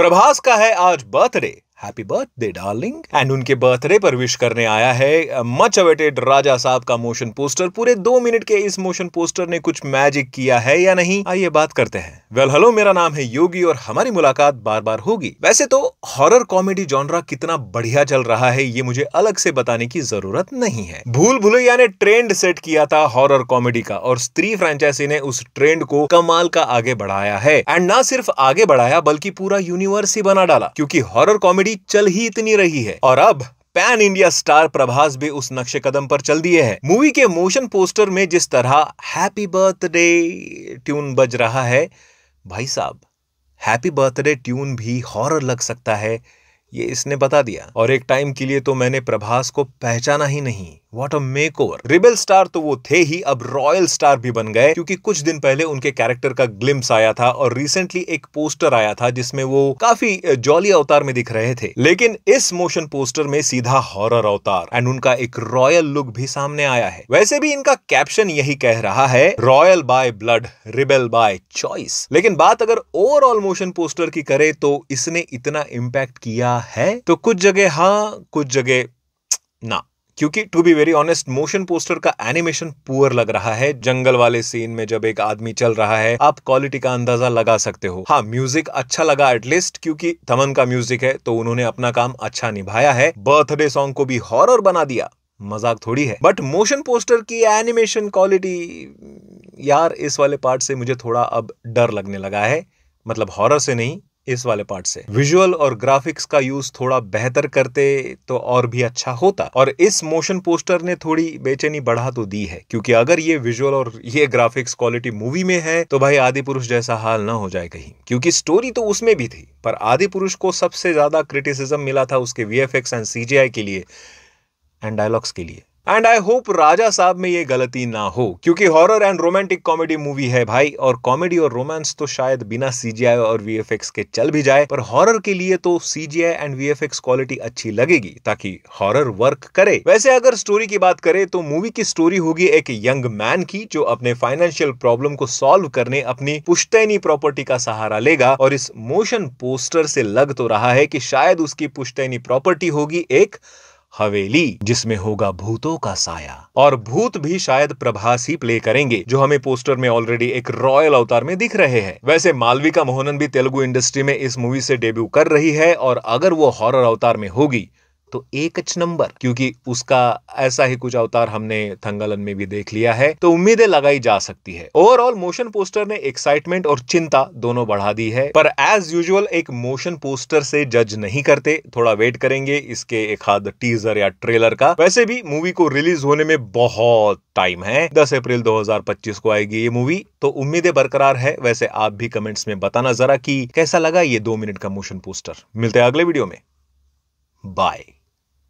प्रभास का है आज birthday happy birthday darling and उनके बर्थडे पर विश करने आया है मच अवेटेड राजा साहब का मोशन पोस्टर पूरे दो मिनट के इस मोशन पोस्टर ने कुछ मैजिक किया है या नहीं आइए बात करते हैं वेल well, हेलो मेरा नाम है योगी और हमारी मुलाकात बार बार होगी वैसे तो हॉरर कॉमेडी जॉनरा कितना बढ़िया चल रहा है ये मुझे अलग से बताने की जरूरत नहीं है भूल भूल ने ट्रेंड सेट किया था हॉरर कॉमेडी का और स्त्री फ्रेंचाइजी ने उस ट्रेंड को कमाल का आगे बढ़ाया है एंड ना सिर्फ आगे बढ़ाया बल्कि पूरा यूनिवर्स ही बना डाला क्योंकि हॉरर कॉमेडी गाड़ी चल ही इतनी रही है और अब पैन इंडिया स्टार प्रभास भी उस नक्शे कदम पर चल दिए हैं मूवी के मोशन पोस्टर में जिस तरह हैप्पी बर्थडे ट्यून बज रहा है भाई साहब हैप्पी बर्थडे ट्यून भी हॉरर लग सकता है ये इसने बता दिया और एक टाइम के लिए तो मैंने प्रभास को पहचाना ही नहीं what a makeover rebel star तो वो थे ही अब रॉयल स्टार भी बन गए क्योंकि कुछ दिन पहले उनके कैरेक्टर का ग्लिम्स आया था और रिसेंटली एक पोस्टर आया था जिसमें वो काफी जॉली अवतार में दिख रहे थे लेकिन इस मोशन पोस्टर में सीधा हॉरर अवतार एंड उनका एक रॉयल लुक भी सामने आया है वैसे भी इनका कैप्शन यही कह रहा है royal by blood rebel by choice लेकिन बात अगर ओवरऑल मोशन पोस्टर की करे तो इसने इतना इम्पैक्ट किया रहा है तो कुछ जगह हाँ कुछ जगह ना क्योंकि to be very honest motion poster का एनिमेशन पुअर लग रहा है जंगल वाले सीन में जब एक आदमी चल रहा है आप क्वालिटी का अंदाजा लगा सकते हो हाँ म्यूजिक अच्छा लगा एटलीस्ट क्योंकि थमन का म्यूजिक है तो उन्होंने अपना काम अच्छा निभाया है बर्थडे सॉन्ग को भी हॉरर बना दिया मजाक थोड़ी है बट मोशन पोस्टर की एनिमेशन क्वालिटी यार इस वाले पार्ट से मुझे थोड़ा अब डर लगने लगा है मतलब हॉरर से नहीं इस वाले पार्ट से विजुअल और ग्राफिक्स का यूज थोड़ा बेहतर करते तो और भी अच्छा होता और इस मोशन पोस्टर ने थोड़ी बेचैनी बढ़ा तो दी है क्योंकि अगर ये विजुअल और ये ग्राफिक्स क्वालिटी मूवी में है तो भाई आदि पुरुष जैसा हाल ना हो जाए कहीं क्योंकि स्टोरी तो उसमें भी थी पर आदि पुरुष को सबसे ज्यादा क्रिटिसिज्म मिला था उसके वी एंड सीजीआई के लिए एंड डायलॉग्स के लिए एंड आई होप राजा साहब में ये गलती ना हो क्योंकि horror and romantic comedy movie है भाई और कॉमेडी और रोमांस तो शायद बिना सीजीआई और वीएफएक्स के चल भी जाए पर हॉरर के लिए तो सीजीआई एंड वीएफएक्स क्वालिटी अच्छी लगेगी ताकि हॉरर वर्क करे वैसे अगर स्टोरी की बात करें तो मूवी की स्टोरी होगी एक यंग मैन की जो अपने फाइनेंशियल प्रॉब्लम को सॉल्व करने अपनी पुश्तैनी प्रॉपर्टी का सहारा लेगा और इस मोशन पोस्टर से लग तो रहा है कि शायद उसकी पुश्तैनी प्रॉपर्टी होगी एक हवेली जिसमें होगा भूतों का साया और भूत भी शायद प्रभास ही प्ले करेंगे जो हमें पोस्टर में ऑलरेडी एक रॉयल अवतार में दिख रहे हैं वैसे मालविका मोहनन भी तेलुगु इंडस्ट्री में इस मूवी से डेब्यू कर रही है और अगर वो हॉरर अवतार में होगी तो एक नंबर क्योंकि उसका ऐसा ही कुछ अवतार हमने थंगलन में भी देख लिया है तो उम्मीदें लगाई जा सकती है ओवरऑल मोशन पोस्टर ने एक्साइटमेंट और चिंता दोनों बढ़ा दी है पर एज यूजुअल एक मोशन पोस्टर से जज नहीं करते थोड़ा वेट करेंगे इसके एक हाथ टीजर या ट्रेलर का वैसे भी मूवी को रिलीज होने में बहुत टाइम है 10 अप्रैल 2025 को आएगी ये मूवी तो उम्मीदें बरकरार है वैसे आप भी कमेंट्स में बताना जरा कि कैसा लगा ये दो मिनट का मोशन पोस्टर मिलते हैं अगले वीडियो में बाय